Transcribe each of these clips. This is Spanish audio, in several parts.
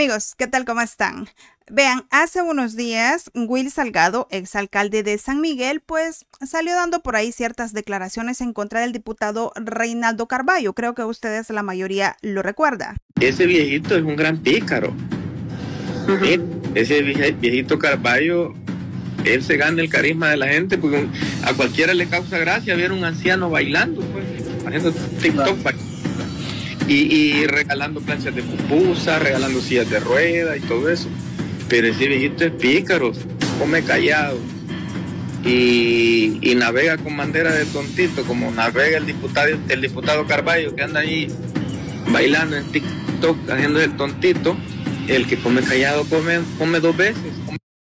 Amigos, ¿qué tal? ¿Cómo están? Vean, hace unos días Will Salgado, exalcalde de San Miguel, pues salió dando por ahí ciertas declaraciones en contra del diputado Reinaldo Carballo. Creo que ustedes la mayoría lo recuerda. Ese viejito es un gran pícaro. Ese viejito Carballo, él se gana el carisma de la gente porque a cualquiera le causa gracia ver un anciano bailando, pues, haciendo TikTok. Y, regalando planchas de pupusa, regalando sillas de rueda y todo eso. Pero ese viejito es pícaro, come callado. Y, navega con bandera de tontito, como navega el diputado, el diputado Carballo que anda ahí bailando en TikTok, haciendo el tontito, el que come callado come, come dos veces.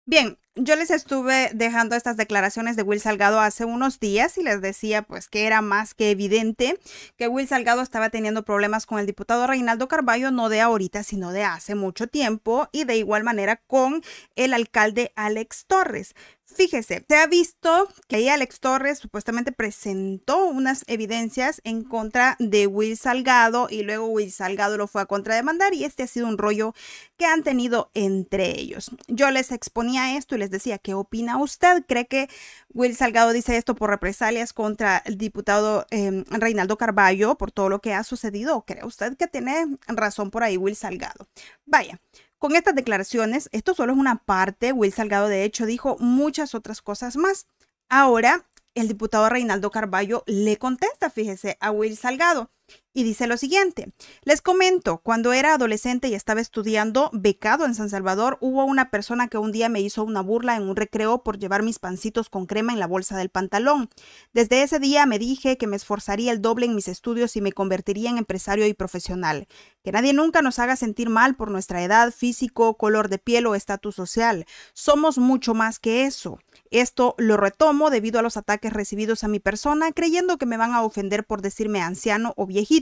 Bien, yo les estuve dejando estas declaraciones de Will Salgado hace unos días y les decía pues que era más que evidente que Will Salgado estaba teniendo problemas con el diputado Reinaldo Carballo, no de ahorita, sino de hace mucho tiempo y de igual manera con el alcalde Alex Torres. Fíjese, se ha visto que Alex Torres supuestamente presentó unas evidencias en contra de Will Salgado y luego Will Salgado lo fue a contrademandar y este ha sido un rollo que han tenido entre ellos. Yo les exponía esto y les decía, ¿qué opina usted? ¿Cree que Will Salgado dice esto por represalias contra el diputado em, Reinaldo Carballo por todo lo que ha sucedido? cree usted que tiene razón por ahí Will Salgado? Vaya, con estas declaraciones, esto solo es una parte, Will Salgado de hecho dijo muchas otras cosas más. Ahora, el diputado Reinaldo Carballo le contesta, fíjese, a Will Salgado y dice lo siguiente, les comento, cuando era adolescente y estaba estudiando becado en San Salvador, hubo una persona que un día me hizo una burla en un recreo por llevar mis pancitos con crema en la bolsa del pantalón. Desde ese día me dije que me esforzaría el doble en mis estudios y me convertiría en empresario y profesional. Que nadie nunca nos haga sentir mal por nuestra edad, físico, color de piel o estatus social. Somos mucho más que eso. Esto lo retomo debido a los ataques recibidos a mi persona, creyendo que me van a ofender por decirme anciano o viejito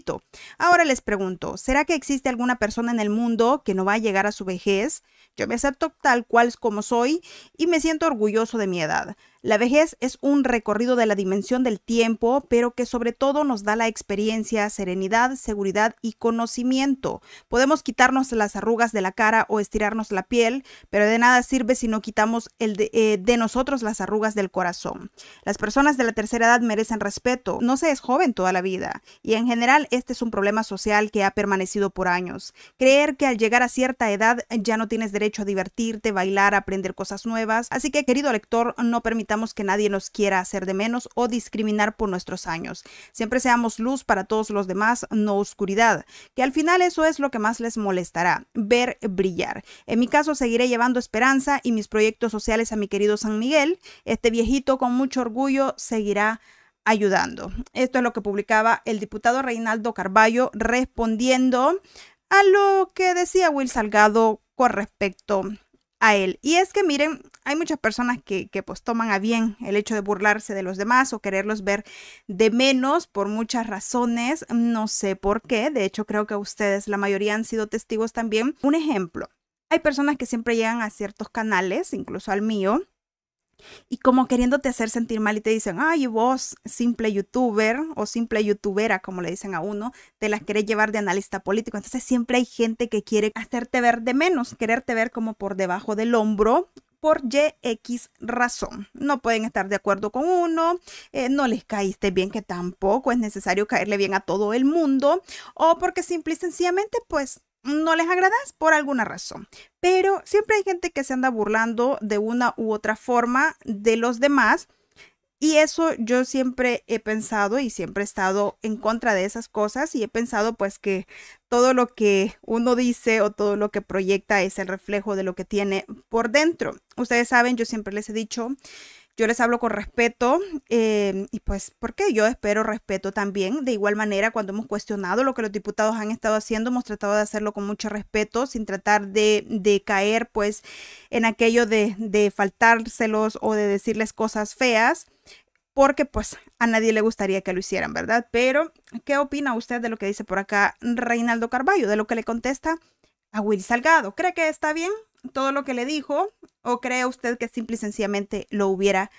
Ahora les pregunto, ¿será que existe alguna persona en el mundo que no va a llegar a su vejez? Yo me acepto tal cual como soy y me siento orgulloso de mi edad. La vejez es un recorrido de la dimensión del tiempo, pero que sobre todo nos da la experiencia, serenidad, seguridad y conocimiento. Podemos quitarnos las arrugas de la cara o estirarnos la piel, pero de nada sirve si no quitamos el eh, de, nosotros las arrugas del corazón. Las personas de la tercera edad merecen respeto, no se es joven toda la vida, y en general este es un problema social que ha permanecido por años. Creer que al llegar a cierta edad ya no tienes derecho a divertirte, bailar, aprender cosas nuevas, así que querido lector, no permitas que nadie nos quiera hacer de menos o discriminar por nuestros años. Siempre seamos luz para todos los demás, no oscuridad, que al final eso es lo que más les molestará, ver brillar. En mi caso seguiré llevando esperanza y mis proyectos sociales a mi querido San Miguel. Este viejito con mucho orgullo seguirá ayudando. Esto es lo que publicaba el diputado Reinaldo Carballo respondiendo a lo que decía Will Salgado con respecto a él. Y es que miren, hay muchas personas que, que, pues toman a bien el hecho de burlarse de los demás o quererlos ver de menos por muchas razones, no sé por qué, de hecho creo que ustedes la mayoría han sido testigos también. Un ejemplo, hay personas que siempre llegan a ciertos canales, incluso al mío, y como queriéndote hacer sentir mal y te dicen, ay, vos, simple youtuber o simple youtubera, como le dicen a uno, te las querés llevar de analista político. Entonces siempre hay gente que quiere hacerte ver de menos, quererte ver como por debajo del hombro por YX razón. No pueden estar de acuerdo con uno, eh, no les caíste bien, que tampoco es necesario caerle bien a todo el mundo, o porque simple y sencillamente, pues no les agradas por alguna razón. Pero siempre hay gente que se anda burlando de una u otra forma de los demás. Y eso yo siempre he pensado y siempre he estado en contra de esas cosas y he pensado pues que todo lo que uno dice o todo lo que proyecta es el reflejo de lo que tiene por dentro. Ustedes saben, yo siempre les he dicho yo les hablo con respeto eh, y pues porque yo espero respeto también. De igual manera, cuando hemos cuestionado lo que los diputados han estado haciendo, hemos tratado de hacerlo con mucho respeto, sin tratar de, de caer pues en aquello de, de faltárselos o de decirles cosas feas porque pues a nadie le gustaría que lo hicieran, ¿verdad? Pero, ¿qué opina usted de lo que dice por acá Reinaldo Carballo, de lo que le contesta a Will Salgado? ¿Cree que está bien? todo lo que le dijo o cree usted que simple y sencillamente lo hubiera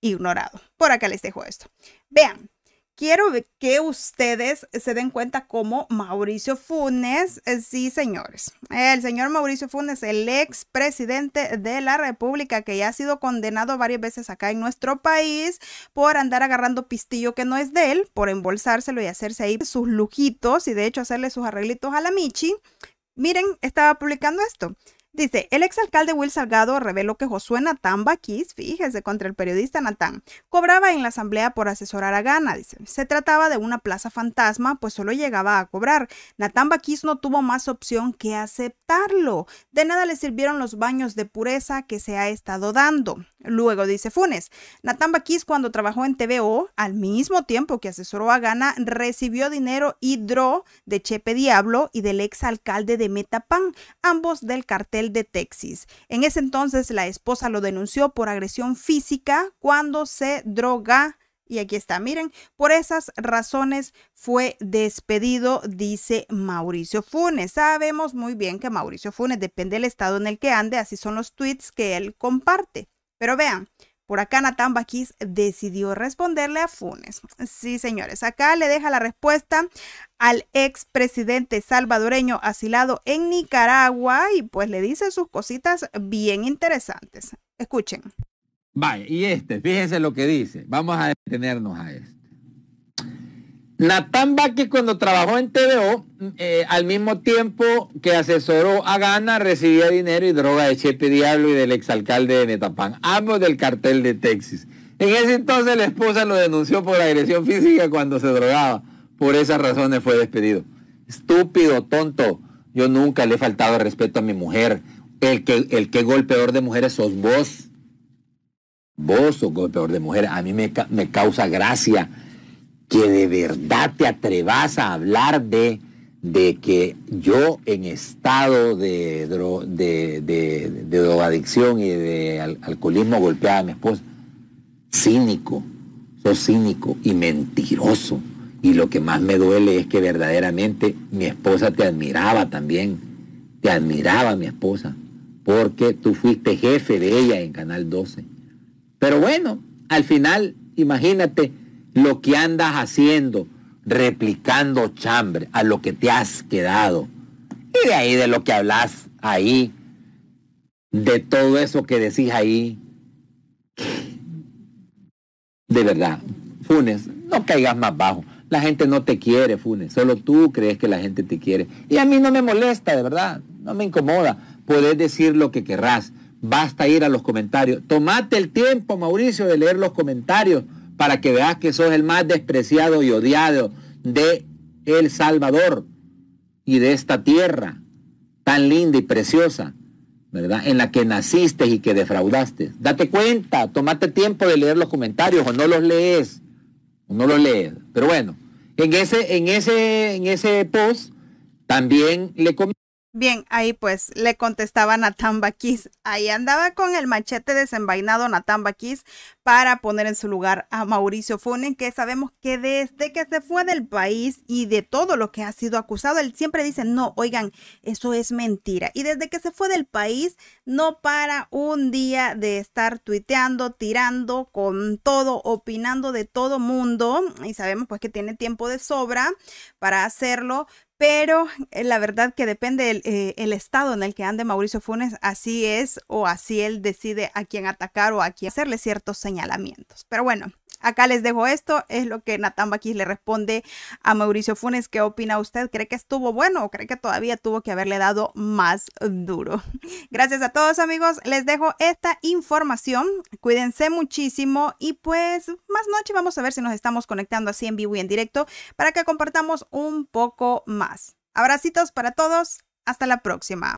ignorado. Por acá les dejo esto. Vean, quiero que ustedes se den cuenta cómo Mauricio Funes, eh, sí señores, el señor Mauricio Funes, el ex presidente de la República que ya ha sido condenado varias veces acá en nuestro país por andar agarrando pistillo que no es de él, por embolsárselo y hacerse ahí sus lujitos y de hecho hacerle sus arreglitos a la Michi. Miren, estaba publicando esto. Dice, el exalcalde Will Salgado reveló que Josué Natán fíjese, contra el periodista Natán, cobraba en la asamblea por asesorar a Gana, dice. Se trataba de una plaza fantasma, pues solo llegaba a cobrar. Natán Baquís no tuvo más opción que aceptarlo. De nada le sirvieron los baños de pureza que se ha estado dando. Luego dice Funes, Natán Baquís cuando trabajó en TVO, al mismo tiempo que asesoró a Gana, recibió dinero y de Chepe Diablo y del exalcalde de Metapán, ambos del cartel de Texas. En ese entonces la esposa lo denunció por agresión física cuando se droga. Y aquí está, miren, por esas razones fue despedido, dice Mauricio Funes. Sabemos muy bien que Mauricio Funes depende del estado en el que ande, así son los tweets que él comparte. Pero vean, por acá Natán decidió responderle a Funes. Sí, señores, acá le deja la respuesta al expresidente salvadoreño asilado en Nicaragua y pues le dice sus cositas bien interesantes. Escuchen. Vaya, y este, fíjense lo que dice. Vamos a detenernos a esto. Natán Vázquez cuando trabajó en TVO, eh, al mismo tiempo que asesoró a Gana, recibía dinero y droga de Chepe Diablo y del exalcalde de Netapán, ambos del cartel de Texas. En ese entonces la esposa lo denunció por agresión física cuando se drogaba. Por esas razones fue despedido. Estúpido, tonto. Yo nunca le he faltado respeto a mi mujer. El que, el que golpeador de mujeres sos vos. Vos sos golpeador de mujeres. A mí me, me causa gracia que de verdad te atrevas a hablar de, de que yo en estado de, de, drogadicción y de alcoholismo golpeaba a mi esposa. Cínico, sos cínico y mentiroso. Y lo que más me duele es que verdaderamente mi esposa te admiraba también. Te admiraba mi esposa, porque tú fuiste jefe de ella en Canal 12. Pero bueno, al final, imagínate, lo que andas haciendo, replicando chambre a lo que te has quedado. Y de ahí de lo que hablas ahí, de todo eso que decís ahí. De verdad, Funes, no caigas más bajo. La gente no te quiere, Funes. Solo tú crees que la gente te quiere. Y a mí no me molesta, de verdad. No me incomoda. Podés decir lo que querrás. Basta ir a los comentarios. Tómate el tiempo, Mauricio, de leer los comentarios para que veas que sos el más despreciado y odiado de El Salvador y de esta tierra tan linda y preciosa, ¿verdad? En la que naciste y que defraudaste. Date cuenta, tomate tiempo de leer los comentarios o no los lees, o no los lees. Pero bueno, en ese, en ese, en ese post también le comenté Bien, ahí pues le contestaba Natán Tambaquis. Ahí andaba con el machete desenvainado Natán Baquis para poner en su lugar a Mauricio Funen, que sabemos que desde que se fue del país y de todo lo que ha sido acusado, él siempre dice, no, oigan, eso es mentira. Y desde que se fue del país, no para un día de estar tuiteando, tirando con todo, opinando de todo mundo. Y sabemos pues que tiene tiempo de sobra para hacerlo, pero eh, la verdad que depende el, eh, el, estado en el que ande Mauricio Funes, así es o así él decide a quién atacar o a quién hacerle ciertos señalamientos. Pero bueno, Acá les dejo esto, es lo que Natán Bakis le responde a Mauricio Funes. ¿Qué opina usted? ¿Cree que estuvo bueno o cree que todavía tuvo que haberle dado más duro? Gracias a todos amigos, les dejo esta información. Cuídense muchísimo y pues más noche vamos a ver si nos estamos conectando así en vivo y en directo para que compartamos un poco más. Abracitos para todos, hasta la próxima.